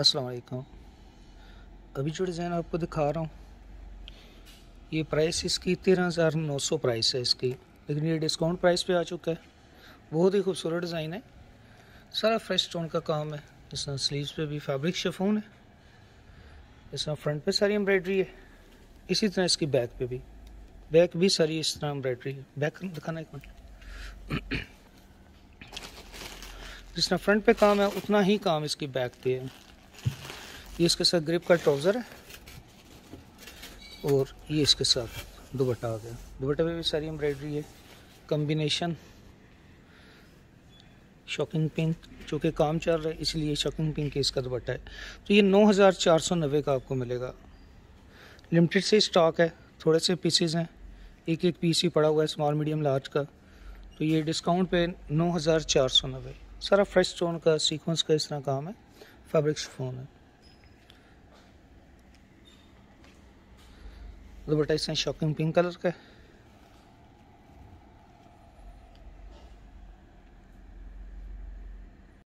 अस्सलाम वालेकुम अभी जो डिज़ाइन आपको दिखा रहा हूँ ये प्राइस इसकी तेरह हज़ार नौ सौ प्राइस है इसकी लेकिन ये डिस्काउंट प्राइस पे आ चुका है बहुत ही खूबसूरत डिज़ाइन है सारा फ्रेश स्टोन का काम है जिस तरह स्लीव्स पे भी फैब्रिक शफून है इस तरह फ्रंट पे सारी एम्ब्रॉयडरी है इसी तरह इसकी बैक पे भी बैक भी सारी इस तरह एम्ब्रॉयडरी है बैक दिखाना एक मिनट जिस तरह फ्रंट पे काम है उतना ही काम इसकी बैक पे है ये इसके साथ ग्रिप का ट्राउज़र है और ये इसके साथ दुबट्टा आ गया दुबट्टे में भी सारी एम्ब्रॉयडरी है कम्बिनेशन शॉकिंग पिंक जो कि काम चल रहा है इसलिए शॉकिंग पिंक इसका दुबट्टा है तो ये नौ हज़ार चार सौ नब्बे का आपको मिलेगा लिमिटेड से स्टॉक है थोड़े से पीसेज हैं एक एक पीस ही पड़ा हुआ है स्मॉल मीडियम लार्ज का तो ये डिस्काउंट पे नौ हज़ार चार सौ नब्बे सारा फ्रेश स्टोन का सीक्वेंस का इस तरह काम है फैब्रिक शिफोन है दुपट्टा इसका शॉकिंग पिंक कलर का है